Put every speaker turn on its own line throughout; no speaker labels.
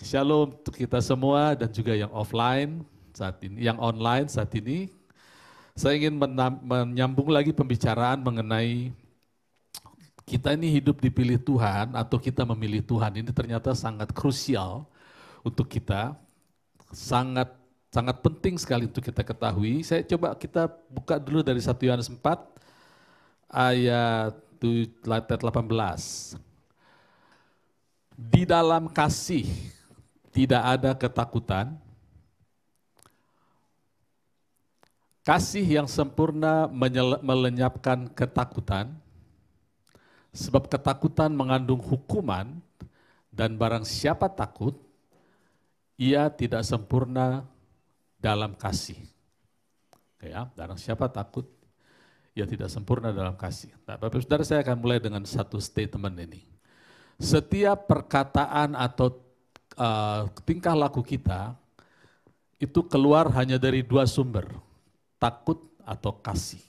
Shalom untuk kita semua dan juga yang offline saat ini, yang online saat ini. Saya ingin menyambung lagi pembicaraan mengenai kita ini hidup dipilih Tuhan atau kita memilih Tuhan. Ini ternyata sangat krusial untuk kita, sangat sangat penting sekali untuk kita ketahui. Saya coba kita buka dulu dari satu Yohanes 4 ayat 18. Di dalam kasih tidak ada ketakutan. Kasih yang sempurna melenyapkan ketakutan, sebab ketakutan mengandung hukuman, dan barang siapa takut, ia tidak sempurna dalam kasih. Ya, barang siapa takut, ia tidak sempurna dalam kasih. Nah, Bapak Saudara, saya akan mulai dengan satu statement ini. Setiap perkataan atau uh, tingkah laku kita itu keluar hanya dari dua sumber, takut atau kasih.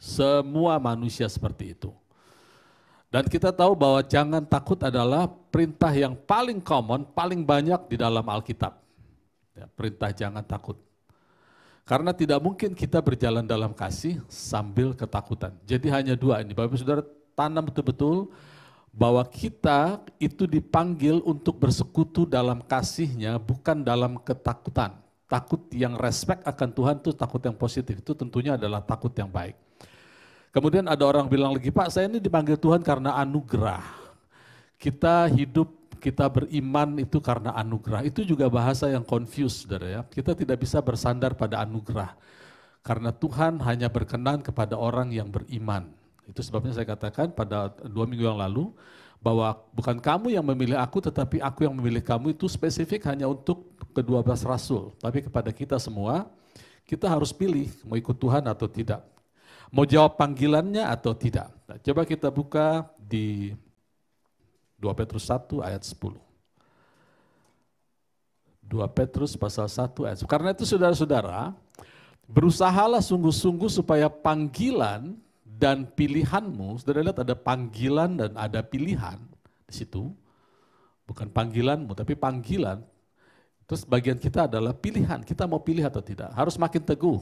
Semua manusia seperti itu. Dan kita tahu bahwa jangan takut adalah perintah yang paling common, paling banyak di dalam Alkitab. Ya, perintah jangan takut. Karena tidak mungkin kita berjalan dalam kasih sambil ketakutan. Jadi hanya dua ini. Bapak ibu Saudara tanam betul-betul bahwa kita itu dipanggil untuk bersekutu dalam kasihnya, bukan dalam ketakutan. Takut yang respect akan Tuhan itu takut yang positif, itu tentunya adalah takut yang baik. Kemudian ada orang bilang lagi, Pak saya ini dipanggil Tuhan karena anugerah. Kita hidup, kita beriman itu karena anugerah. Itu juga bahasa yang confused, saudara ya. Kita tidak bisa bersandar pada anugerah. Karena Tuhan hanya berkenan kepada orang yang beriman. Itu sebabnya saya katakan pada dua minggu yang lalu bahwa bukan kamu yang memilih aku tetapi aku yang memilih kamu itu spesifik hanya untuk kedua belas rasul. Tapi kepada kita semua kita harus pilih mau ikut Tuhan atau tidak. Mau jawab panggilannya atau tidak. Nah, coba kita buka di 2 Petrus 1 ayat 10. 2 Petrus pasal 1 ayat 10. Karena itu saudara-saudara, berusahalah sungguh-sungguh supaya panggilan dan pilihanmu, sudah lihat ada panggilan dan ada pilihan di situ. Bukan panggilanmu, tapi panggilan. Terus bagian kita adalah pilihan, kita mau pilih atau tidak. Harus makin teguh.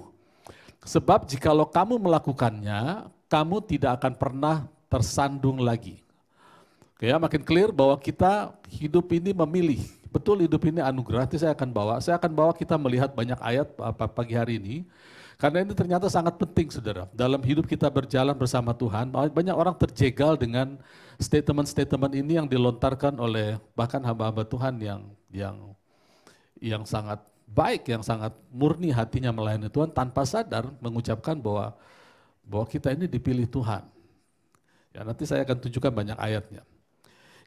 Sebab jikalau kamu melakukannya, kamu tidak akan pernah tersandung lagi. Oke, ya, makin clear bahwa kita hidup ini memilih. Betul hidup ini anugerah, nanti saya akan bawa. Saya akan bawa kita melihat banyak ayat pagi hari ini karena ini ternyata sangat penting saudara. Dalam hidup kita berjalan bersama Tuhan, banyak orang terjegal dengan statement-statement ini yang dilontarkan oleh bahkan hamba-hamba Tuhan yang yang yang sangat baik, yang sangat murni hatinya melayani Tuhan tanpa sadar mengucapkan bahwa bahwa kita ini dipilih Tuhan. Ya, nanti saya akan tunjukkan banyak ayatnya.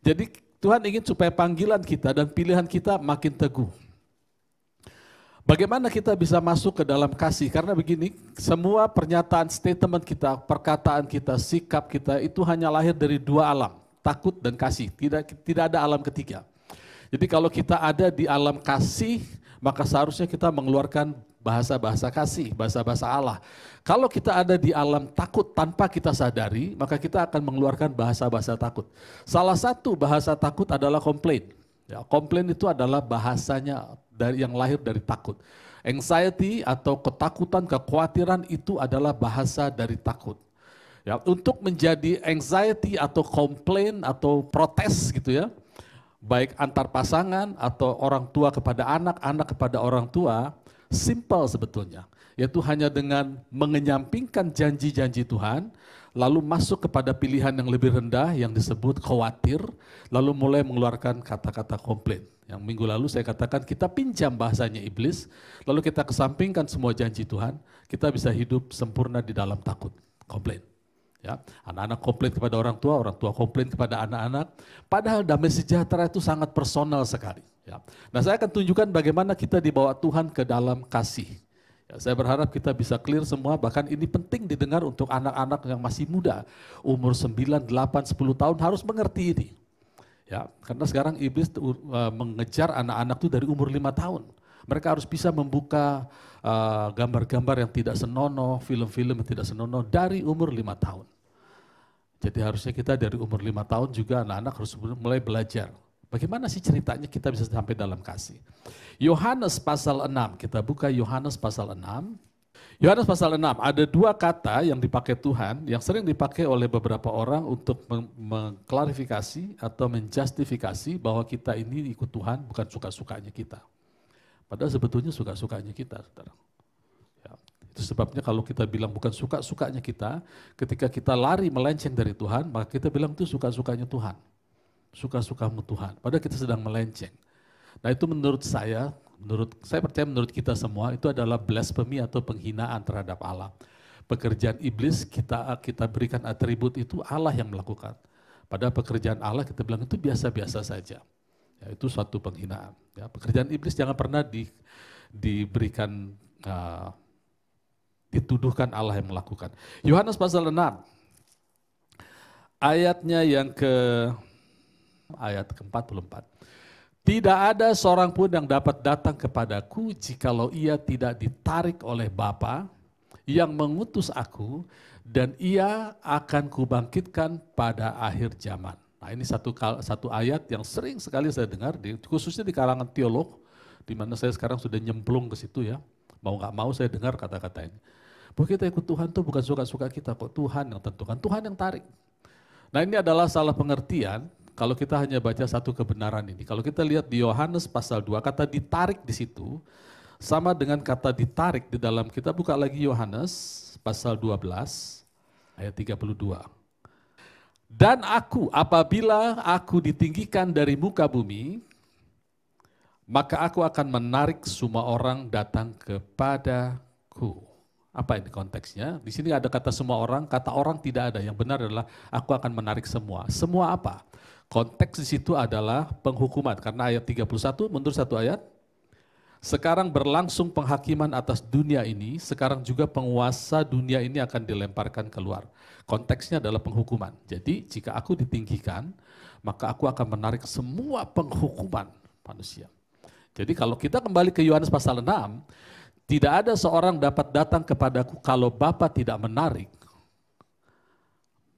Jadi Tuhan ingin supaya panggilan kita dan pilihan kita makin teguh. Bagaimana kita bisa masuk ke dalam kasih? Karena begini, semua pernyataan statement kita, perkataan kita, sikap kita itu hanya lahir dari dua alam, takut dan kasih. Tidak tidak ada alam ketiga. Jadi kalau kita ada di alam kasih, maka seharusnya kita mengeluarkan bahasa-bahasa kasih, bahasa-bahasa Allah. Kalau kita ada di alam takut tanpa kita sadari, maka kita akan mengeluarkan bahasa-bahasa takut. Salah satu bahasa takut adalah komplain. Ya, komplain itu adalah bahasanya dari yang lahir dari takut. Anxiety atau ketakutan, kekhawatiran itu adalah bahasa dari takut. Ya, untuk menjadi anxiety atau komplain atau protes gitu ya, baik antar pasangan atau orang tua kepada anak, anak kepada orang tua, simple sebetulnya yaitu hanya dengan mengenyampingkan janji-janji Tuhan, lalu masuk kepada pilihan yang lebih rendah yang disebut khawatir, lalu mulai mengeluarkan kata-kata komplain. Yang minggu lalu saya katakan kita pinjam bahasanya iblis, lalu kita kesampingkan semua janji Tuhan, kita bisa hidup sempurna di dalam takut, komplain. Ya, anak-anak komplain kepada orang tua, orang tua komplain kepada anak-anak. Padahal damai sejahtera itu sangat personal sekali. Ya. Nah, saya akan tunjukkan bagaimana kita dibawa Tuhan ke dalam kasih. Ya, saya berharap kita bisa clear semua, bahkan ini penting didengar untuk anak-anak yang masih muda, umur 9, 8, 10 tahun harus mengerti ini. Ya, karena sekarang iblis e, mengejar anak-anak itu dari umur 5 tahun. Mereka harus bisa membuka e, gambar-gambar uh, yang tidak senonoh, film-film yang tidak senonoh dari umur 5 tahun. Jadi harusnya kita dari umur 5 tahun juga anak-anak harus mulai belajar Bagaimana sih ceritanya kita bisa sampai dalam kasih? Yohanes pasal 6, kita buka Yohanes pasal 6. Yohanes pasal 6, ada dua kata yang dipakai Tuhan, yang sering dipakai oleh beberapa orang untuk mengklarifikasi atau menjustifikasi bahwa kita ini ikut Tuhan bukan suka-sukanya kita. Padahal sebetulnya suka-sukanya kita. Ya, itu sebabnya kalau kita bilang bukan suka-sukanya kita, ketika kita lari melenceng dari Tuhan, maka kita bilang itu suka-sukanya Tuhan suka-sukamu Tuhan. Padahal kita sedang melenceng. Nah itu menurut saya, menurut saya percaya menurut kita semua itu adalah blasphemy atau penghinaan terhadap Allah. Pekerjaan iblis kita kita berikan atribut itu Allah yang melakukan. Padahal pekerjaan Allah kita bilang itu biasa-biasa saja. Ya, itu suatu penghinaan. Ya, pekerjaan iblis jangan pernah di, diberikan uh, dituduhkan Allah yang melakukan. Yohanes pasal 6 ayatnya yang ke ayat ke-44. Tidak ada seorang pun yang dapat datang kepadaku jikalau ia tidak ditarik oleh Bapa yang mengutus aku dan ia akan kubangkitkan pada akhir zaman. Nah ini satu, satu ayat yang sering sekali saya dengar, di, khususnya di kalangan teolog, di mana saya sekarang sudah nyemplung ke situ ya. Mau nggak mau saya dengar kata-kata ini. Bahwa kita ikut Tuhan tuh bukan suka-suka kita kok, Tuhan yang tentukan, Tuhan yang tarik. Nah ini adalah salah pengertian kalau kita hanya baca satu kebenaran ini. Kalau kita lihat di Yohanes pasal 2 kata ditarik di situ sama dengan kata ditarik di dalam kita buka lagi Yohanes pasal 12 ayat 32. Dan aku apabila aku ditinggikan dari muka bumi maka aku akan menarik semua orang datang kepadaku. Apa ini konteksnya? Di sini ada kata semua orang, kata orang tidak ada. Yang benar adalah aku akan menarik semua. Semua apa? Konteks di situ adalah penghukuman. Karena ayat 31 mundur satu ayat. Sekarang berlangsung penghakiman atas dunia ini, sekarang juga penguasa dunia ini akan dilemparkan keluar. Konteksnya adalah penghukuman. Jadi jika aku ditinggikan, maka aku akan menarik semua penghukuman manusia. Jadi kalau kita kembali ke Yohanes pasal 6, tidak ada seorang dapat datang kepadaku kalau Bapa tidak menarik.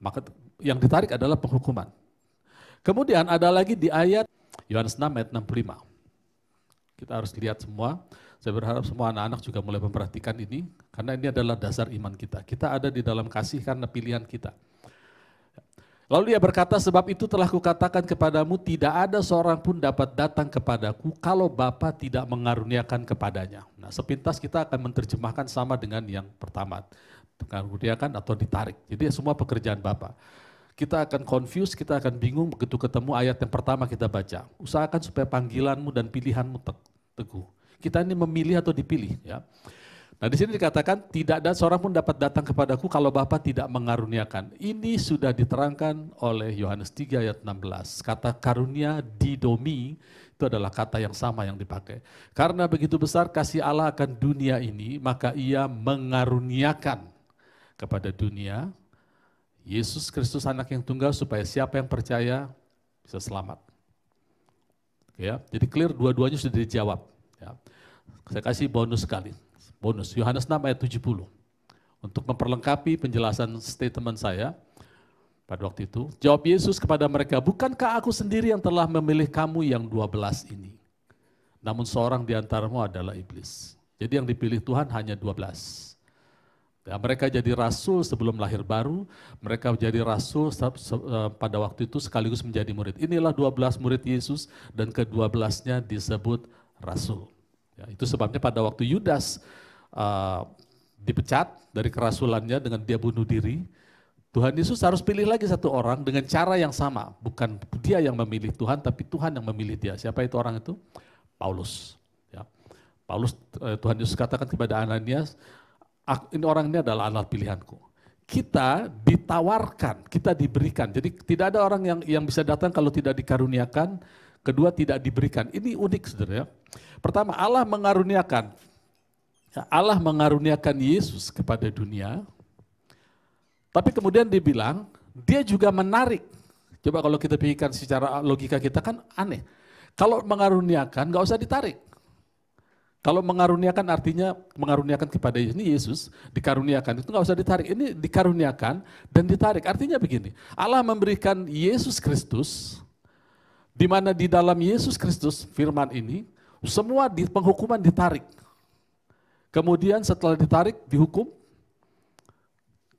Maka yang ditarik adalah penghukuman. Kemudian ada lagi di ayat Yohanes 6 ayat 65. Kita harus lihat semua. Saya berharap semua anak-anak juga mulai memperhatikan ini karena ini adalah dasar iman kita. Kita ada di dalam kasih karena pilihan kita. Lalu ia berkata, sebab itu telah kukatakan kepadamu, tidak ada seorang pun dapat datang kepadaku kalau Bapa tidak mengaruniakan kepadanya. Nah sepintas kita akan menerjemahkan sama dengan yang pertama, mengaruniakan atau ditarik. Jadi semua pekerjaan Bapa. Kita akan confuse, kita akan bingung begitu ketemu ayat yang pertama kita baca. Usahakan supaya panggilanmu dan pilihanmu teguh. Kita ini memilih atau dipilih ya. Nah di sini dikatakan tidak ada seorang pun dapat datang kepadaku kalau Bapa tidak mengaruniakan. Ini sudah diterangkan oleh Yohanes 3 ayat 16. Kata karunia didomi itu adalah kata yang sama yang dipakai. Karena begitu besar kasih Allah akan dunia ini, maka ia mengaruniakan kepada dunia Yesus Kristus anak yang tunggal supaya siapa yang percaya bisa selamat. Ya, jadi clear dua-duanya sudah dijawab. Ya. Saya kasih bonus sekali bonus. Yohanes 6 ayat 70. Untuk memperlengkapi penjelasan statement saya pada waktu itu, jawab Yesus kepada mereka, bukankah aku sendiri yang telah memilih kamu yang dua belas ini? Namun seorang di antaramu adalah iblis. Jadi yang dipilih Tuhan hanya 12. Ya, mereka jadi rasul sebelum lahir baru, mereka jadi rasul e, pada waktu itu sekaligus menjadi murid. Inilah 12 murid Yesus dan kedua belasnya disebut rasul. Ya, itu sebabnya pada waktu Yudas Eh, dipecat dari kerasulannya dengan dia bunuh diri, Tuhan Yesus harus pilih lagi satu orang dengan cara yang sama. Bukan dia yang memilih Tuhan, tapi Tuhan yang memilih dia. Siapa itu orang itu? Paulus. Ya. Paulus, eh, Tuhan Yesus katakan kepada Ananias, ini orang ini adalah anak pilihanku. Kita ditawarkan, kita diberikan. Jadi tidak ada orang yang yang bisa datang kalau tidak dikaruniakan. Kedua tidak diberikan. Ini unik sebenarnya. Pertama Allah mengaruniakan Ya, Allah mengaruniakan Yesus kepada dunia, tapi kemudian dibilang dia juga menarik. Coba kalau kita pikirkan secara logika kita kan aneh. Kalau mengaruniakan nggak usah ditarik. Kalau mengaruniakan artinya mengaruniakan kepada Yesus, ini Yesus dikaruniakan itu nggak usah ditarik. Ini dikaruniakan dan ditarik. Artinya begini, Allah memberikan Yesus Kristus, di mana di dalam Yesus Kristus firman ini semua di, penghukuman ditarik. Kemudian setelah ditarik, dihukum.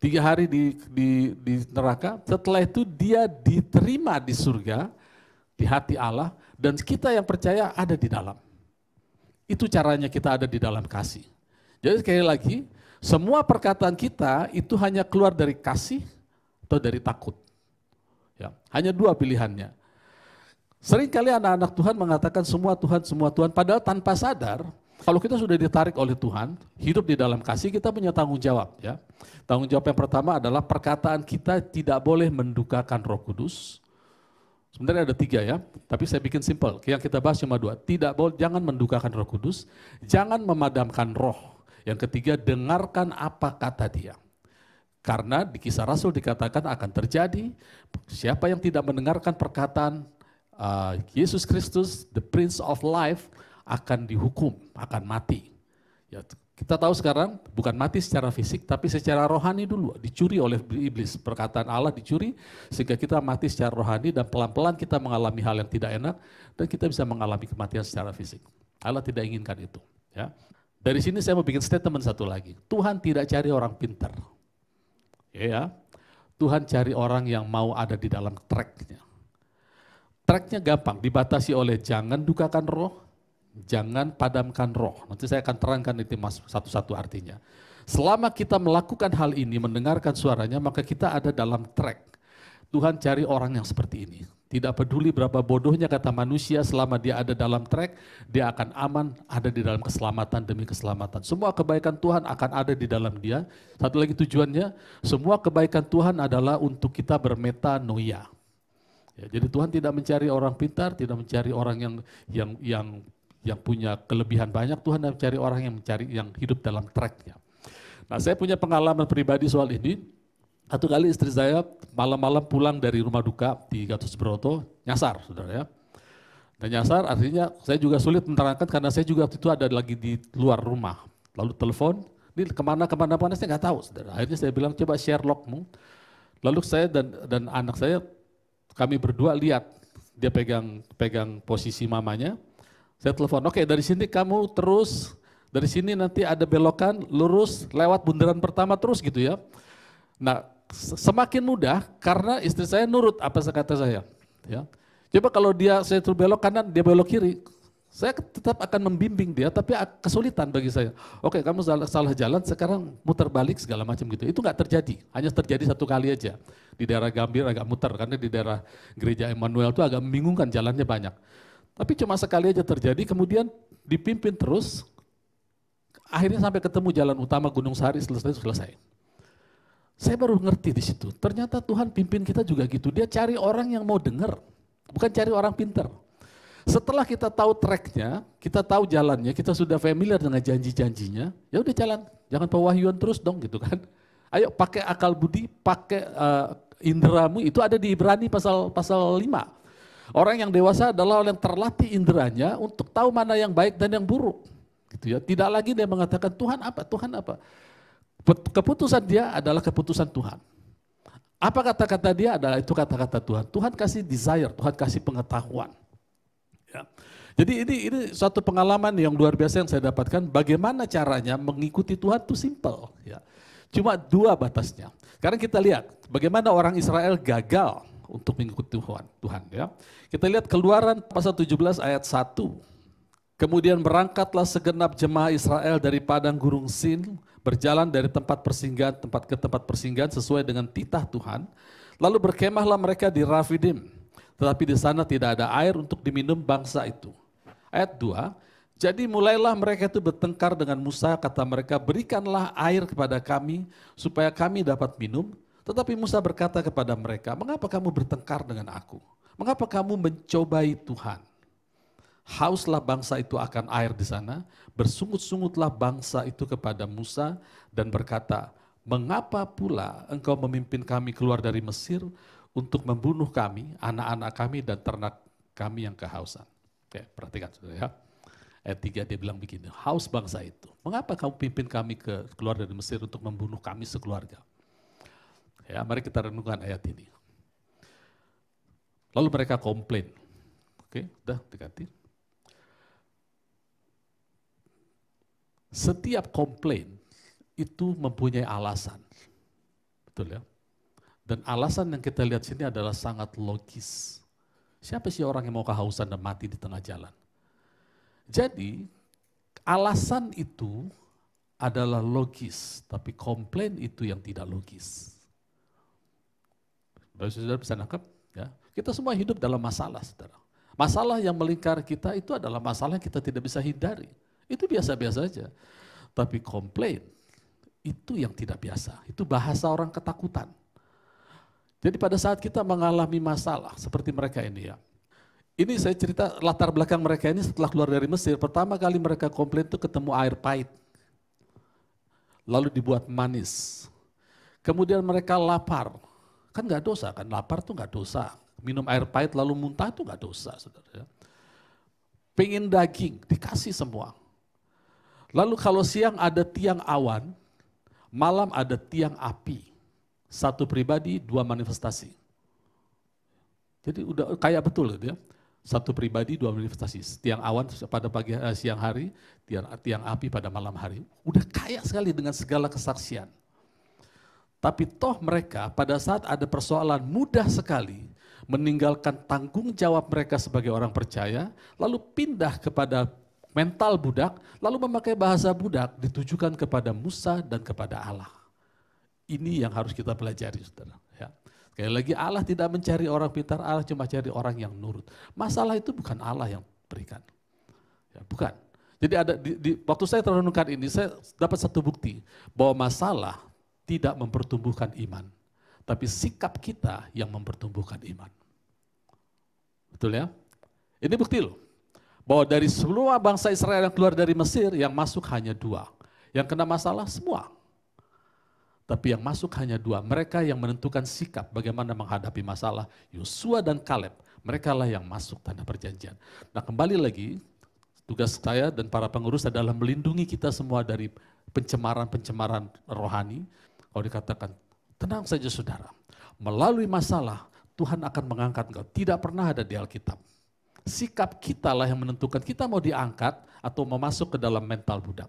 Tiga hari di, di, di neraka. Setelah itu dia diterima di surga, di hati Allah. Dan kita yang percaya ada di dalam. Itu caranya kita ada di dalam kasih. Jadi sekali lagi, semua perkataan kita itu hanya keluar dari kasih atau dari takut. Ya, hanya dua pilihannya. Seringkali anak-anak Tuhan mengatakan semua Tuhan, semua Tuhan. Padahal tanpa sadar, kalau kita sudah ditarik oleh Tuhan, hidup di dalam kasih kita punya tanggung jawab ya. Tanggung jawab yang pertama adalah perkataan kita tidak boleh mendukakan Roh Kudus. Sebenarnya ada tiga ya, tapi saya bikin simpel. Yang kita bahas cuma dua. Tidak boleh, jangan mendukakan Roh Kudus, jangan memadamkan Roh. Yang ketiga, dengarkan apa kata Dia. Karena di kisah Rasul dikatakan akan terjadi, siapa yang tidak mendengarkan perkataan uh, Yesus Kristus, the Prince of Life, akan dihukum, akan mati. Ya, kita tahu sekarang bukan mati secara fisik, tapi secara rohani dulu dicuri oleh iblis. Perkataan Allah dicuri sehingga kita mati secara rohani dan pelan-pelan kita mengalami hal yang tidak enak dan kita bisa mengalami kematian secara fisik. Allah tidak inginkan itu. Ya. Dari sini saya mau bikin statement satu lagi. Tuhan tidak cari orang pintar. Ya, ya. Tuhan cari orang yang mau ada di dalam tracknya. Tracknya gampang, dibatasi oleh jangan dukakan roh, Jangan padamkan roh. Nanti saya akan terangkan itu mas satu-satu artinya. Selama kita melakukan hal ini, mendengarkan suaranya, maka kita ada dalam track. Tuhan cari orang yang seperti ini. Tidak peduli berapa bodohnya kata manusia, selama dia ada dalam track, dia akan aman, ada di dalam keselamatan demi keselamatan. Semua kebaikan Tuhan akan ada di dalam dia. Satu lagi tujuannya, semua kebaikan Tuhan adalah untuk kita bermetanoia. Ya, jadi Tuhan tidak mencari orang pintar, tidak mencari orang yang yang yang yang punya kelebihan banyak, Tuhan mencari orang yang mencari yang hidup dalam tracknya. Nah saya punya pengalaman pribadi soal ini, satu kali istri saya malam-malam pulang dari rumah duka di Gatus Broto, nyasar saudara ya. Dan nyasar artinya saya juga sulit menerangkan karena saya juga waktu itu ada lagi di luar rumah. Lalu telepon, ini kemana kemana mana saya nggak tahu saudara. Akhirnya saya bilang coba share logmu. Lalu saya dan dan anak saya kami berdua lihat dia pegang pegang posisi mamanya. Saya telepon, oke dari sini kamu terus, dari sini nanti ada belokan, lurus, lewat bundaran pertama terus gitu ya. Nah, semakin mudah karena istri saya nurut apa kata saya. Ya. Coba kalau dia saya terus belok kanan, dia belok kiri, saya tetap akan membimbing dia, tapi kesulitan bagi saya. Oke, kamu salah, salah jalan, sekarang muter balik segala macam gitu. Itu nggak terjadi, hanya terjadi satu kali aja. Di daerah Gambir agak muter, karena di daerah gereja Emmanuel itu agak membingungkan jalannya banyak. Tapi cuma sekali aja terjadi, kemudian dipimpin terus, akhirnya sampai ketemu jalan utama Gunung Sari selesai selesai. Saya baru ngerti di situ. Ternyata Tuhan pimpin kita juga gitu. Dia cari orang yang mau dengar, bukan cari orang pinter. Setelah kita tahu tracknya, kita tahu jalannya, kita sudah familiar dengan janji-janjinya, ya udah jalan. Jangan pewahyuan terus dong gitu kan. Ayo pakai akal budi, pakai uh, indramu itu ada di Ibrani pasal pasal 5. Orang yang dewasa adalah orang yang terlatih inderanya untuk tahu mana yang baik dan yang buruk. Gitu ya. Tidak lagi dia mengatakan Tuhan apa, Tuhan apa. Keputusan dia adalah keputusan Tuhan. Apa kata-kata dia adalah itu kata-kata Tuhan. Tuhan kasih desire, Tuhan kasih pengetahuan. Ya. Jadi ini ini suatu pengalaman yang luar biasa yang saya dapatkan. Bagaimana caranya mengikuti Tuhan itu simple. Ya. Cuma dua batasnya. Karena kita lihat bagaimana orang Israel gagal untuk mengikuti Tuhan. Tuhan ya. Kita lihat keluaran pasal 17 ayat 1. Kemudian berangkatlah segenap jemaah Israel dari padang gurung Sin, berjalan dari tempat persinggahan tempat ke tempat persinggahan sesuai dengan titah Tuhan. Lalu berkemahlah mereka di Rafidim, tetapi di sana tidak ada air untuk diminum bangsa itu. Ayat 2, jadi mulailah mereka itu bertengkar dengan Musa, kata mereka, berikanlah air kepada kami supaya kami dapat minum. Tetapi Musa berkata kepada mereka, mengapa kamu bertengkar dengan aku? Mengapa kamu mencobai Tuhan? Hauslah bangsa itu akan air di sana, bersungut-sungutlah bangsa itu kepada Musa dan berkata, Mengapa pula engkau memimpin kami keluar dari Mesir untuk membunuh kami, anak-anak kami dan ternak kami yang kehausan? Oke, ya, perhatikan sudah ya. Ayat 3 dia bilang begini, haus bangsa itu. Mengapa kamu pimpin kami ke, keluar dari Mesir untuk membunuh kami sekeluarga? Ya, mari kita renungkan ayat ini. Lalu mereka komplain. Oke, udah diganti. Setiap komplain itu mempunyai alasan. Betul ya? Dan alasan yang kita lihat sini adalah sangat logis. Siapa sih orang yang mau kehausan dan mati di tengah jalan? Jadi, alasan itu adalah logis, tapi komplain itu yang tidak logis. Kalau eh, saudara bisa nangkep, ya. Kita semua hidup dalam masalah, saudara. Masalah yang melingkar kita itu adalah masalah yang kita tidak bisa hindari. Itu biasa-biasa aja. Tapi komplain, itu yang tidak biasa. Itu bahasa orang ketakutan. Jadi pada saat kita mengalami masalah seperti mereka ini ya, ini saya cerita latar belakang mereka ini setelah keluar dari Mesir, pertama kali mereka komplain itu ketemu air pahit, lalu dibuat manis. Kemudian mereka lapar, Kan nggak dosa kan, lapar tuh nggak dosa. Minum air pahit lalu muntah tuh nggak dosa saudara. Ya. Pengen daging, dikasih semua. Lalu kalau siang ada tiang awan, malam ada tiang api. Satu pribadi, dua manifestasi. Jadi udah kaya betul dia. Gitu ya? Satu pribadi, dua manifestasi. Tiang awan pada pagi eh, siang hari, tiang, tiang api pada malam hari. Udah kaya sekali dengan segala kesaksian. Tapi toh mereka pada saat ada persoalan mudah sekali meninggalkan tanggung jawab mereka sebagai orang percaya, lalu pindah kepada mental budak, lalu memakai bahasa budak ditujukan kepada Musa dan kepada Allah. Ini yang harus kita pelajari, saudara. Ya. Sekali lagi Allah tidak mencari orang pintar, Allah cuma cari orang yang nurut. Masalah itu bukan Allah yang berikan, ya, bukan. Jadi ada di, di, waktu saya terenungkan ini, saya dapat satu bukti bahwa masalah tidak mempertumbuhkan iman, tapi sikap kita yang mempertumbuhkan iman. Betul ya? Ini bukti loh, bahwa dari semua bangsa Israel yang keluar dari Mesir, yang masuk hanya dua. Yang kena masalah semua. Tapi yang masuk hanya dua, mereka yang menentukan sikap bagaimana menghadapi masalah, Yosua dan Kaleb, mereka lah yang masuk tanda perjanjian. Nah kembali lagi, tugas saya dan para pengurus adalah melindungi kita semua dari pencemaran-pencemaran rohani, kalau dikatakan, tenang saja saudara, melalui masalah Tuhan akan mengangkat engkau. Tidak pernah ada di Alkitab. Sikap kita lah yang menentukan kita mau diangkat atau mau masuk ke dalam mental budak.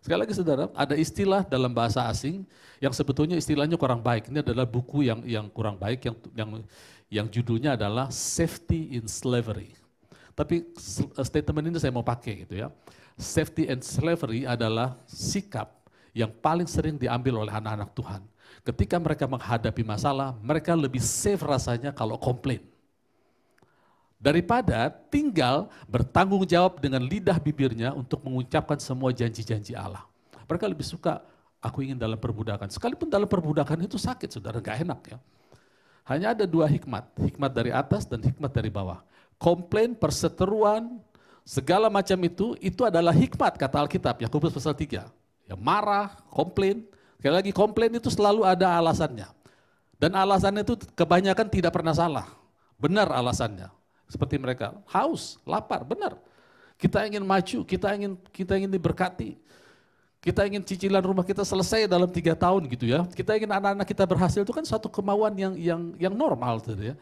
Sekali lagi saudara, ada istilah dalam bahasa asing yang sebetulnya istilahnya kurang baik. Ini adalah buku yang yang kurang baik yang yang yang judulnya adalah Safety in Slavery. Tapi statement ini saya mau pakai gitu ya. Safety and slavery adalah sikap yang paling sering diambil oleh anak-anak Tuhan. Ketika mereka menghadapi masalah, mereka lebih safe rasanya kalau komplain. Daripada tinggal bertanggung jawab dengan lidah bibirnya untuk mengucapkan semua janji-janji Allah. Mereka lebih suka, aku ingin dalam perbudakan. Sekalipun dalam perbudakan itu sakit, saudara, gak enak ya. Hanya ada dua hikmat, hikmat dari atas dan hikmat dari bawah. Komplain, perseteruan, segala macam itu, itu adalah hikmat kata Alkitab, Yakobus pasal 3. Ya marah, komplain. Sekali lagi komplain itu selalu ada alasannya. Dan alasannya itu kebanyakan tidak pernah salah. Benar alasannya. Seperti mereka haus, lapar, benar. Kita ingin maju, kita ingin kita ingin diberkati. Kita ingin cicilan rumah kita selesai dalam tiga tahun gitu ya. Kita ingin anak-anak kita berhasil itu kan satu kemauan yang yang yang normal tuh gitu ya.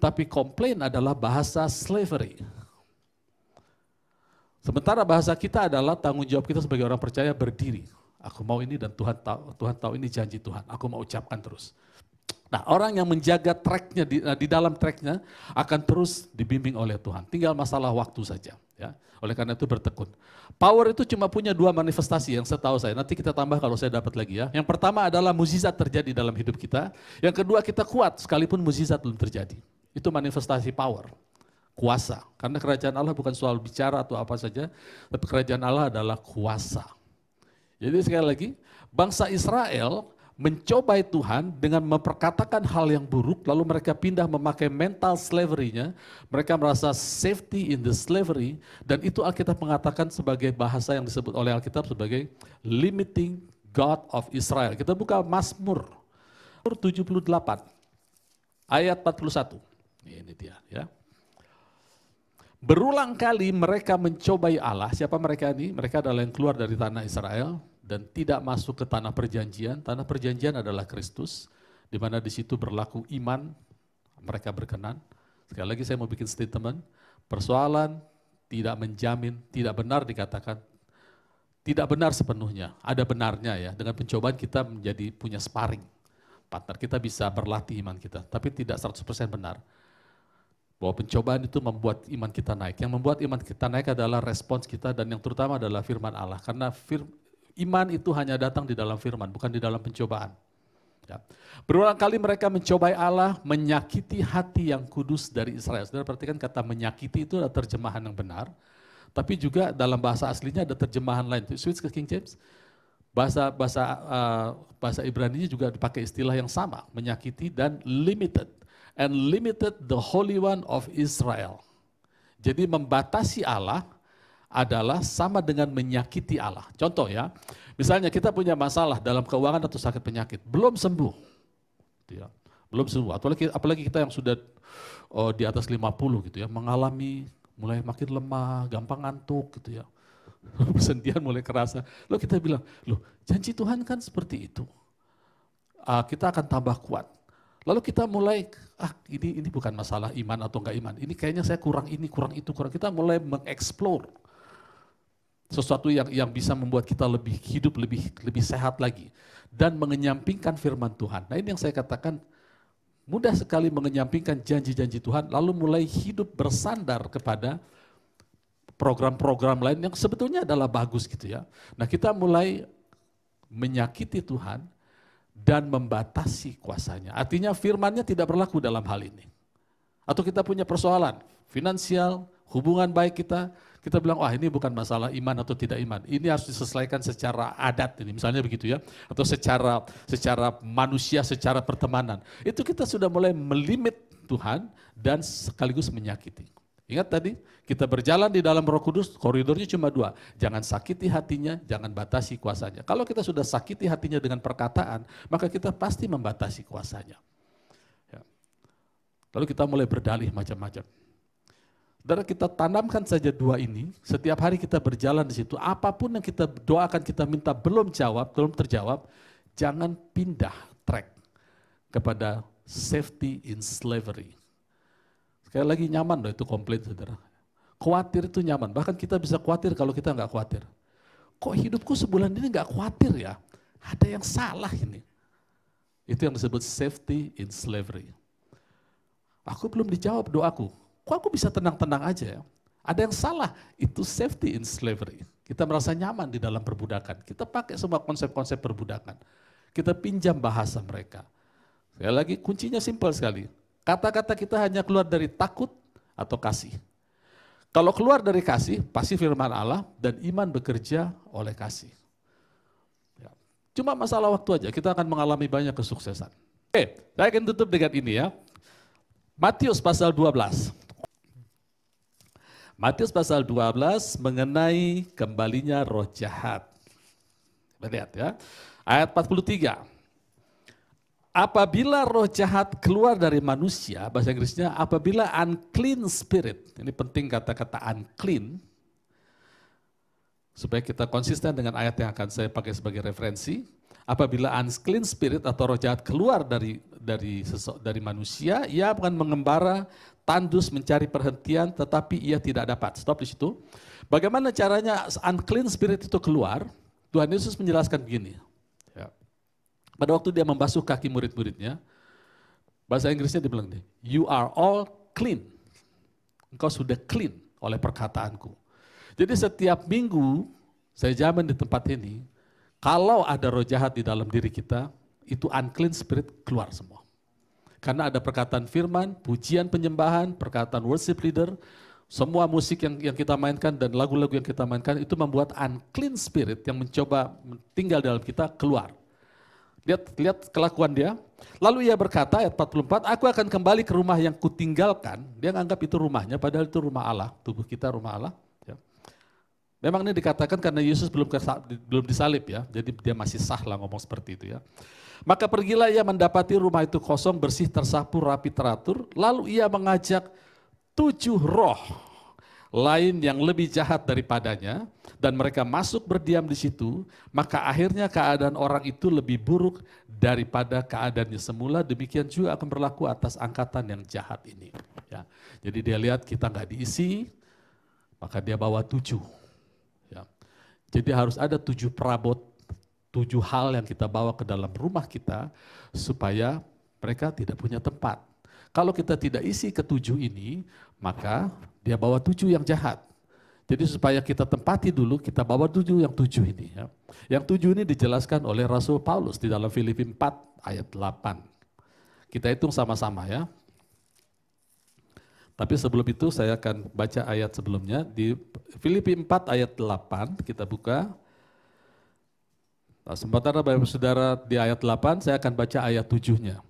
Tapi komplain adalah bahasa slavery Sementara bahasa kita adalah tanggung jawab kita sebagai orang percaya berdiri. Aku mau ini dan Tuhan tahu, Tuhan tahu ini janji Tuhan. Aku mau ucapkan terus. Nah orang yang menjaga tracknya di, eh, di dalam tracknya akan terus dibimbing oleh Tuhan. Tinggal masalah waktu saja. Ya. Oleh karena itu bertekun. Power itu cuma punya dua manifestasi yang setahu saya. Nanti kita tambah kalau saya dapat lagi ya. Yang pertama adalah mukjizat terjadi dalam hidup kita. Yang kedua kita kuat sekalipun mukjizat belum terjadi. Itu manifestasi power kuasa. Karena kerajaan Allah bukan soal bicara atau apa saja, tapi kerajaan Allah adalah kuasa. Jadi sekali lagi, bangsa Israel mencobai Tuhan dengan memperkatakan hal yang buruk, lalu mereka pindah memakai mental slavery-nya, mereka merasa safety in the slavery, dan itu Alkitab mengatakan sebagai bahasa yang disebut oleh Alkitab sebagai limiting God of Israel. Kita buka Mazmur 78, ayat 41. Ini dia ya. Berulang kali mereka mencobai Allah. Siapa mereka ini? Mereka adalah yang keluar dari tanah Israel dan tidak masuk ke tanah perjanjian. Tanah perjanjian adalah Kristus, di mana di situ berlaku iman, mereka berkenan. Sekali lagi saya mau bikin statement, persoalan tidak menjamin, tidak benar dikatakan, tidak benar sepenuhnya, ada benarnya ya. Dengan pencobaan kita menjadi punya sparring, partner kita bisa berlatih iman kita, tapi tidak 100% benar. Bahwa pencobaan itu membuat iman kita naik. Yang membuat iman kita naik adalah respons kita dan yang terutama adalah firman Allah. Karena fir, iman itu hanya datang di dalam firman, bukan di dalam pencobaan. Ya. Berulang kali mereka mencobai Allah, menyakiti hati yang kudus dari Israel. Saudara perhatikan kata menyakiti itu adalah terjemahan yang benar. Tapi juga dalam bahasa aslinya ada terjemahan lain. Switch ke King James bahasa bahasa uh, bahasa Ibrani juga dipakai istilah yang sama menyakiti dan limited and limited the Holy One of Israel. Jadi membatasi Allah adalah sama dengan menyakiti Allah. Contoh ya, misalnya kita punya masalah dalam keuangan atau sakit penyakit, belum sembuh. Gitu ya, belum sembuh. Apalagi, apalagi kita yang sudah oh, di atas 50 gitu ya, mengalami mulai makin lemah, gampang ngantuk gitu ya. Persendian mulai kerasa. Lalu kita bilang, loh janji Tuhan kan seperti itu. Ah, kita akan tambah kuat Lalu kita mulai, ah ini ini bukan masalah iman atau enggak iman. Ini kayaknya saya kurang ini, kurang itu, kurang. Kita mulai mengeksplor sesuatu yang yang bisa membuat kita lebih hidup, lebih lebih sehat lagi dan mengenyampingkan firman Tuhan. Nah, ini yang saya katakan mudah sekali mengenyampingkan janji-janji Tuhan lalu mulai hidup bersandar kepada program-program lain yang sebetulnya adalah bagus gitu ya. Nah, kita mulai menyakiti Tuhan, dan membatasi kuasanya. Artinya firmannya tidak berlaku dalam hal ini. Atau kita punya persoalan finansial, hubungan baik kita, kita bilang, wah ini bukan masalah iman atau tidak iman. Ini harus diselesaikan secara adat ini, misalnya begitu ya. Atau secara secara manusia, secara pertemanan. Itu kita sudah mulai melimit Tuhan dan sekaligus menyakiti. Ingat tadi, kita berjalan di dalam roh kudus, koridornya cuma dua. Jangan sakiti hatinya, jangan batasi kuasanya. Kalau kita sudah sakiti hatinya dengan perkataan, maka kita pasti membatasi kuasanya. Ya. Lalu kita mulai berdalih macam-macam. Dan kita tanamkan saja dua ini, setiap hari kita berjalan di situ, apapun yang kita doakan, kita minta belum jawab, belum terjawab, jangan pindah track kepada safety in slavery Sekali lagi nyaman loh itu komplit saudara. Khawatir itu nyaman. Bahkan kita bisa khawatir kalau kita nggak khawatir. Kok hidupku sebulan ini nggak khawatir ya? Ada yang salah ini. Itu yang disebut safety in slavery. Aku belum dijawab doaku. Kok aku bisa tenang-tenang aja ya? Ada yang salah. Itu safety in slavery. Kita merasa nyaman di dalam perbudakan. Kita pakai semua konsep-konsep perbudakan. Kita pinjam bahasa mereka. Sekali lagi kuncinya simpel sekali. Kata-kata kita hanya keluar dari takut atau kasih. Kalau keluar dari kasih, pasti firman Allah dan iman bekerja oleh kasih. Ya. Cuma masalah waktu aja, kita akan mengalami banyak kesuksesan. Oke, saya akan tutup dengan ini ya. Matius pasal 12. Matius pasal 12 mengenai kembalinya roh jahat. Lihat ya, ayat 43 apabila roh jahat keluar dari manusia, bahasa Inggrisnya apabila unclean spirit, ini penting kata-kata unclean, supaya kita konsisten dengan ayat yang akan saya pakai sebagai referensi, apabila unclean spirit atau roh jahat keluar dari dari sesok, dari manusia, ia akan mengembara tandus mencari perhentian tetapi ia tidak dapat. Stop di situ. Bagaimana caranya unclean spirit itu keluar? Tuhan Yesus menjelaskan begini, pada waktu dia membasuh kaki murid-muridnya, bahasa Inggrisnya dia you are all clean. Engkau sudah clean oleh perkataanku. Jadi setiap minggu, saya jamin di tempat ini, kalau ada roh jahat di dalam diri kita, itu unclean spirit keluar semua. Karena ada perkataan firman, pujian penyembahan, perkataan worship leader, semua musik yang, yang kita mainkan dan lagu-lagu yang kita mainkan itu membuat unclean spirit yang mencoba tinggal dalam kita keluar. Lihat, lihat kelakuan dia. Lalu ia berkata, ayat 44, aku akan kembali ke rumah yang kutinggalkan. Dia menganggap itu rumahnya, padahal itu rumah Allah. Tubuh kita rumah Allah. Ya. Memang ini dikatakan karena Yesus belum belum disalib ya. Jadi dia masih sah lah ngomong seperti itu ya. Maka pergilah ia mendapati rumah itu kosong, bersih, tersapu, rapi, teratur. Lalu ia mengajak tujuh roh lain yang lebih jahat daripadanya, dan mereka masuk berdiam di situ, maka akhirnya keadaan orang itu lebih buruk daripada keadaannya semula. Demikian juga akan berlaku atas angkatan yang jahat ini. Ya. Jadi dia lihat kita nggak diisi, maka dia bawa tujuh. Ya. Jadi harus ada tujuh perabot, tujuh hal yang kita bawa ke dalam rumah kita supaya mereka tidak punya tempat. Kalau kita tidak isi ketujuh ini, maka dia bawa tujuh yang jahat. Jadi supaya kita tempati dulu, kita bawa tujuh yang tujuh ini. Ya. Yang tujuh ini dijelaskan oleh Rasul Paulus di dalam Filipi 4 ayat 8. Kita hitung sama-sama ya. Tapi sebelum itu saya akan baca ayat sebelumnya di Filipi 4 ayat 8 kita buka. Nah, sementara Bapak Saudara di ayat 8 saya akan baca ayat 7-nya.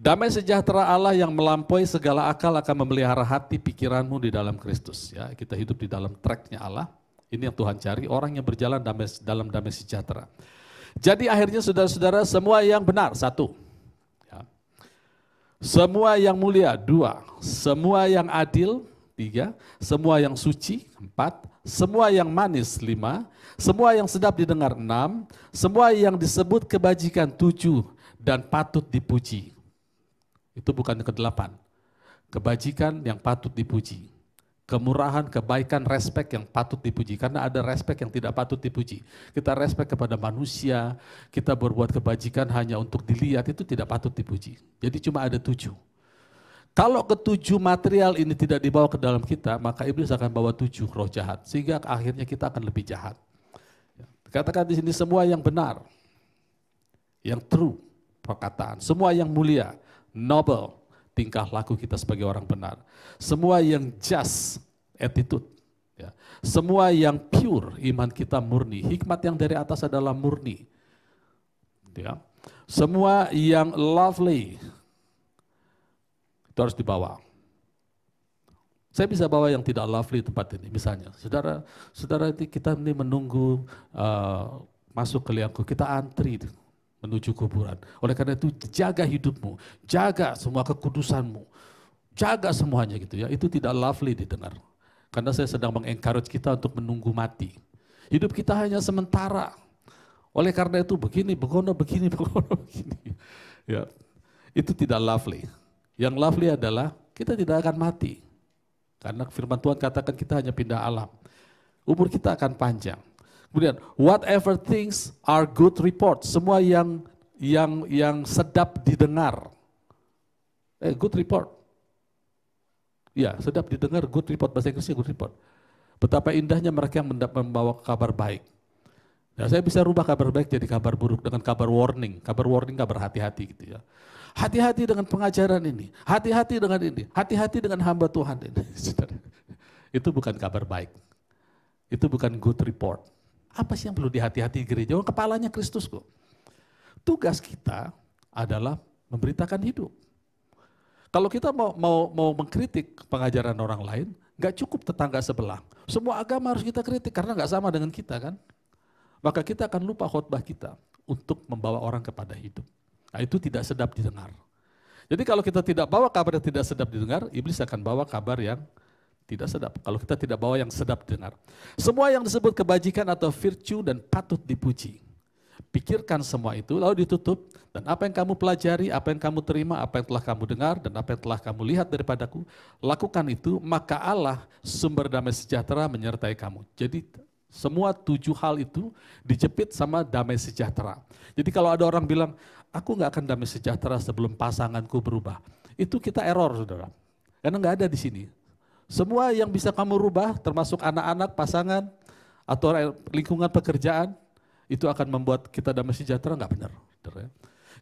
Damai sejahtera Allah yang melampaui segala akal akan memelihara hati pikiranmu di dalam Kristus. Ya, kita hidup di dalam tracknya Allah. Ini yang Tuhan cari, orang yang berjalan damai, dalam damai sejahtera. Jadi akhirnya saudara-saudara semua yang benar, satu. Ya. Semua yang mulia, dua. Semua yang adil, tiga. Semua yang suci, empat. Semua yang manis, lima. Semua yang sedap didengar, enam. Semua yang disebut kebajikan, tujuh. Dan patut dipuji, itu bukan yang kedelapan. Kebajikan yang patut dipuji. Kemurahan, kebaikan, respek yang patut dipuji. Karena ada respek yang tidak patut dipuji. Kita respek kepada manusia, kita berbuat kebajikan hanya untuk dilihat, itu tidak patut dipuji. Jadi cuma ada tujuh. Kalau ketujuh material ini tidak dibawa ke dalam kita, maka iblis akan bawa tujuh roh jahat. Sehingga akhirnya kita akan lebih jahat. Ya, katakan di sini semua yang benar, yang true perkataan, semua yang mulia, noble tingkah laku kita sebagai orang benar. Semua yang just attitude. Ya. Semua yang pure iman kita murni. Hikmat yang dari atas adalah murni. Ya. Semua yang lovely itu harus dibawa. Saya bisa bawa yang tidak lovely tempat ini, misalnya. Saudara, saudara kita ini menunggu uh, masuk ke liangku, kita antri menuju kuburan. Oleh karena itu jaga hidupmu, jaga semua kekudusanmu, jaga semuanya gitu ya. Itu tidak lovely didengar. Karena saya sedang mengencourage kita untuk menunggu mati. Hidup kita hanya sementara. Oleh karena itu begini, begono, begini, begono, begini. Ya, itu tidak lovely. Yang lovely adalah kita tidak akan mati. Karena firman Tuhan katakan kita hanya pindah alam. Umur kita akan panjang. Kemudian whatever things are good report, semua yang yang yang sedap didengar. Eh, good report. Ya, sedap didengar good report bahasa Inggrisnya good report. Betapa indahnya mereka yang membawa kabar baik. Nah, saya bisa rubah kabar baik jadi kabar buruk dengan kabar warning. Kabar warning kabar hati-hati gitu ya. Hati-hati dengan pengajaran ini, hati-hati dengan ini, hati-hati dengan hamba Tuhan ini. Itu bukan kabar baik. Itu bukan good report. Apa sih yang perlu dihati-hati gereja? Oh, kepalanya Kristus kok. Tugas kita adalah memberitakan hidup. Kalau kita mau mau mau mengkritik pengajaran orang lain, nggak cukup tetangga sebelah. Semua agama harus kita kritik karena nggak sama dengan kita kan. Maka kita akan lupa khutbah kita untuk membawa orang kepada hidup. Nah, itu tidak sedap didengar. Jadi kalau kita tidak bawa kabar yang tidak sedap didengar, iblis akan bawa kabar yang tidak sedap. Kalau kita tidak bawa yang sedap dengar. Semua yang disebut kebajikan atau virtue dan patut dipuji. Pikirkan semua itu, lalu ditutup. Dan apa yang kamu pelajari, apa yang kamu terima, apa yang telah kamu dengar, dan apa yang telah kamu lihat daripadaku, lakukan itu, maka Allah sumber damai sejahtera menyertai kamu. Jadi semua tujuh hal itu dijepit sama damai sejahtera. Jadi kalau ada orang bilang, aku nggak akan damai sejahtera sebelum pasanganku berubah. Itu kita error, saudara. Karena nggak ada di sini semua yang bisa kamu rubah, termasuk anak-anak, pasangan, atau lingkungan pekerjaan, itu akan membuat kita damai sejahtera, nggak benar. Ya.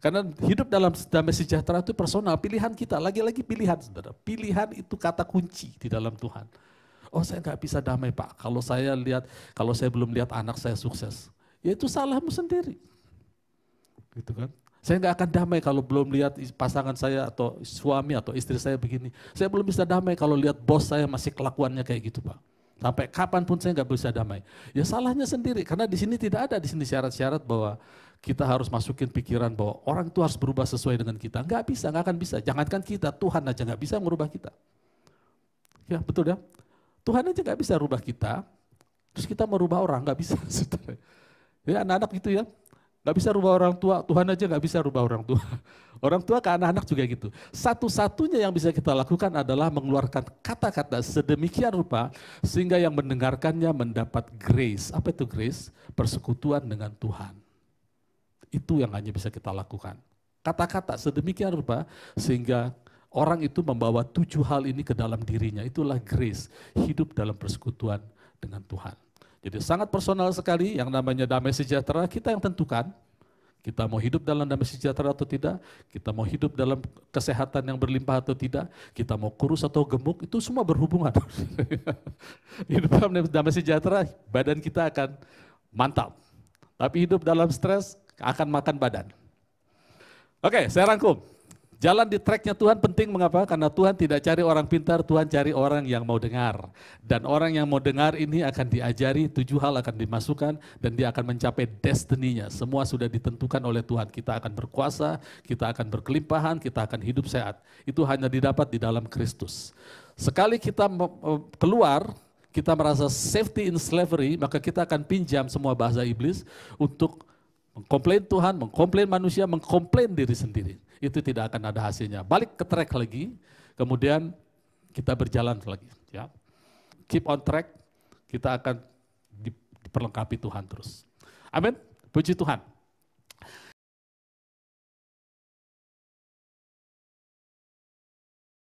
Karena hidup dalam damai sejahtera itu personal, pilihan kita, lagi-lagi pilihan sebenarnya. Pilihan itu kata kunci di dalam Tuhan. Oh saya nggak bisa damai pak, kalau saya lihat, kalau saya belum lihat anak saya sukses. Ya itu salahmu sendiri. Gitu kan. Saya nggak akan damai kalau belum lihat pasangan saya atau suami atau istri saya begini. Saya belum bisa damai kalau lihat bos saya masih kelakuannya kayak gitu, Pak. Sampai kapanpun saya nggak bisa damai. Ya salahnya sendiri, karena di sini tidak ada di sini syarat-syarat bahwa kita harus masukin pikiran bahwa orang itu harus berubah sesuai dengan kita. Nggak bisa, nggak akan bisa. Jangankan kita, Tuhan aja nggak bisa merubah kita. Ya betul ya. Tuhan aja nggak bisa merubah kita, terus kita merubah orang, nggak bisa. Ya anak-anak gitu ya, Gak bisa rubah orang tua, Tuhan aja gak bisa rubah orang tua. Orang tua ke anak-anak juga gitu. Satu-satunya yang bisa kita lakukan adalah mengeluarkan kata-kata sedemikian rupa sehingga yang mendengarkannya mendapat grace. Apa itu grace? Persekutuan dengan Tuhan. Itu yang hanya bisa kita lakukan. Kata-kata sedemikian rupa sehingga orang itu membawa tujuh hal ini ke dalam dirinya. Itulah grace, hidup dalam persekutuan dengan Tuhan. Jadi sangat personal sekali yang namanya damai sejahtera kita yang tentukan. Kita mau hidup dalam damai sejahtera atau tidak, kita mau hidup dalam kesehatan yang berlimpah atau tidak, kita mau kurus atau gemuk, itu semua berhubungan. hidup dalam damai sejahtera, badan kita akan mantap. Tapi hidup dalam stres akan makan badan. Oke, saya rangkum. Jalan di treknya Tuhan penting mengapa? Karena Tuhan tidak cari orang pintar, Tuhan cari orang yang mau dengar. Dan orang yang mau dengar ini akan diajari, tujuh hal akan dimasukkan, dan dia akan mencapai destininya. Semua sudah ditentukan oleh Tuhan. Kita akan berkuasa, kita akan berkelimpahan, kita akan hidup sehat. Itu hanya didapat di dalam Kristus. Sekali kita e, keluar, kita merasa safety in slavery, maka kita akan pinjam semua bahasa iblis untuk mengkomplain Tuhan, mengkomplain manusia, mengkomplain diri sendiri itu tidak akan ada hasilnya. Balik ke track lagi, kemudian kita berjalan lagi. Ya. Keep on track, kita akan diperlengkapi Tuhan terus. Amin. Puji Tuhan.